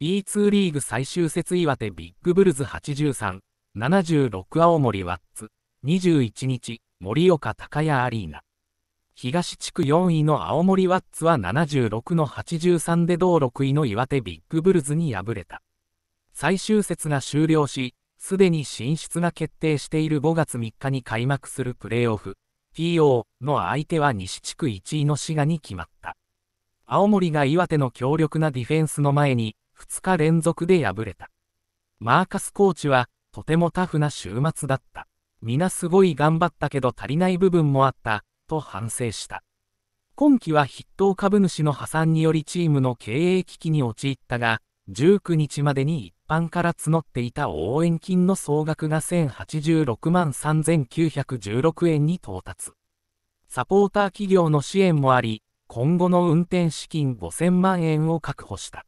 B2 リーグ最終節岩手ビッグブルズ83、76青森ワッツ、21日、盛岡高屋アリーナ。東地区4位の青森ワッツは76の83で同6位の岩手ビッグブルズに敗れた。最終節が終了し、すでに進出が決定している5月3日に開幕するプレーオフ、PO の相手は西地区1位の滋賀に決まった。青森が岩手の強力なディフェンスの前に、2日連続で敗れた。マーカスコーチは、とてもタフな週末だった。皆すごい頑張ったけど足りない部分もあった、と反省した。今季は筆頭株主の破産によりチームの経営危機に陥ったが、19日までに一般から募っていた応援金の総額が1086万3916円に到達。サポーター企業の支援もあり、今後の運転資金5000万円を確保した。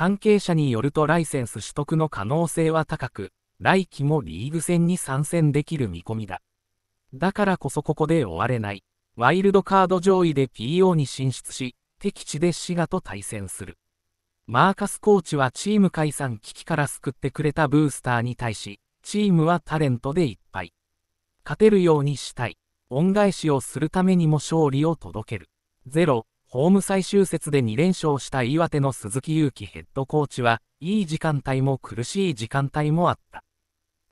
関係者によるとライセンス取得の可能性は高く、来季もリーグ戦に参戦できる見込みだ。だからこそここで終われない。ワイルドカード上位で PO に進出し、敵地で滋賀と対戦する。マーカスコーチはチーム解散危機から救ってくれたブースターに対し、チームはタレントでいっぱい。勝てるようにしたい。恩返しをするためにも勝利を届ける。0ホーム最終節で2連勝した岩手の鈴木勇希ヘッドコーチは、いい時間帯も苦しい時間帯もあった。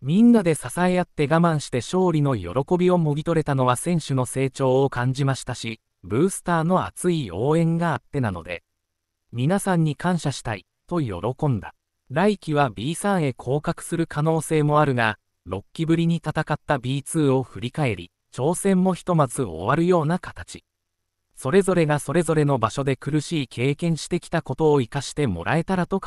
みんなで支え合って我慢して勝利の喜びをもぎ取れたのは選手の成長を感じましたし、ブースターの熱い応援があってなので、皆さんに感謝したい、と喜んだ。来季は B3 へ降格する可能性もあるが、6期ぶりに戦った B2 を振り返り、挑戦もひとまず終わるような形。それぞれがそれぞれの場所で苦しい経験してきたことを生かしてもらえたらと